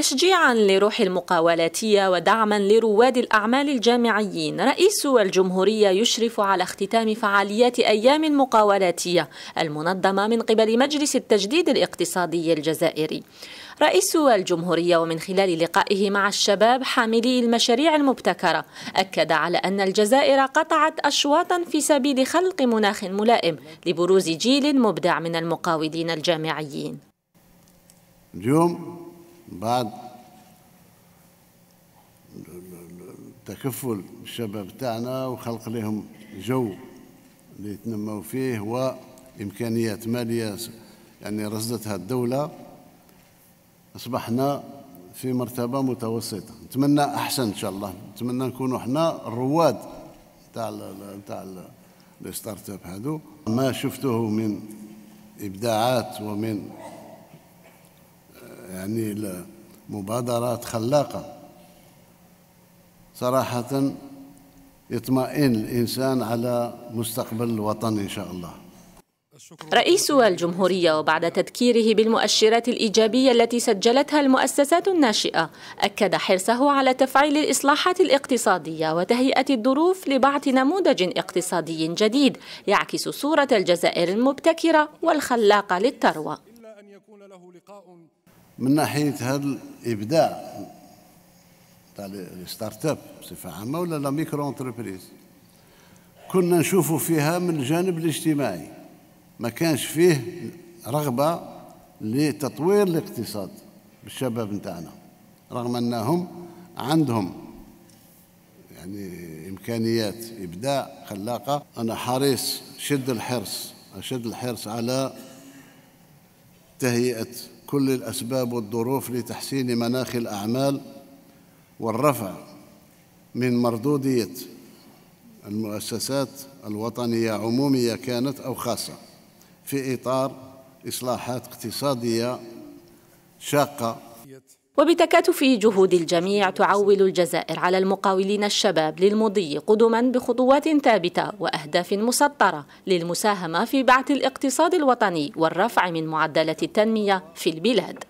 تشجيعا لروح المقاولاتية ودعما لرواد الأعمال الجامعيين رئيس الجمهورية يشرف على اختتام فعاليات أيام المقاولاتية المنظمة من قبل مجلس التجديد الاقتصادي الجزائري رئيس الجمهورية ومن خلال لقائه مع الشباب حاملي المشاريع المبتكرة أكد على أن الجزائر قطعت أشواطا في سبيل خلق مناخ ملائم لبروز جيل مبدع من المقاولين الجامعيين اليوم بعد تكفل الشباب تاعنا وخلق لهم جو اللي يتنموا فيه وإمكانيات مالية يعني رصدتها الدولة أصبحنا في مرتبة متوسطة نتمنى أحسن إن شاء الله نتمنى نكونوا احنا الرواد تاع تاع الستارت اب هذو ما شفته من إبداعات ومن يعني مبادرات خلاقة صراحة يطمئن الإنسان على مستقبل الوطن إن شاء الله رئيس الجمهورية وبعد تذكيره بالمؤشرات الإيجابية التي سجلتها المؤسسات الناشئة أكد حرصه على تفعيل الإصلاحات الاقتصادية وتهيئة الظروف لبعث نموذج اقتصادي جديد يعكس صورة الجزائر المبتكرة والخلاقة للثروة من ناحيه هذا الابداع تاع الستارت اب بصفه عامه ولا لا ميكرو انتربريز كنا نشوفوا فيها من الجانب الاجتماعي ما كانش فيه رغبه لتطوير الاقتصاد بالشباب نتاعنا رغم انهم عندهم يعني امكانيات ابداع خلاقه انا حريص شد الحرص اشد الحرص على تهيئه كل الأسباب والظروف لتحسين مناخ الأعمال والرفع من مردودية المؤسسات الوطنية عمومية كانت أو خاصة في إطار إصلاحات اقتصادية شاقة وبتكاتف جهود الجميع تعول الجزائر على المقاولين الشباب للمضي قدما بخطوات ثابته واهداف مسطره للمساهمه في بعث الاقتصاد الوطني والرفع من معدلات التنميه في البلاد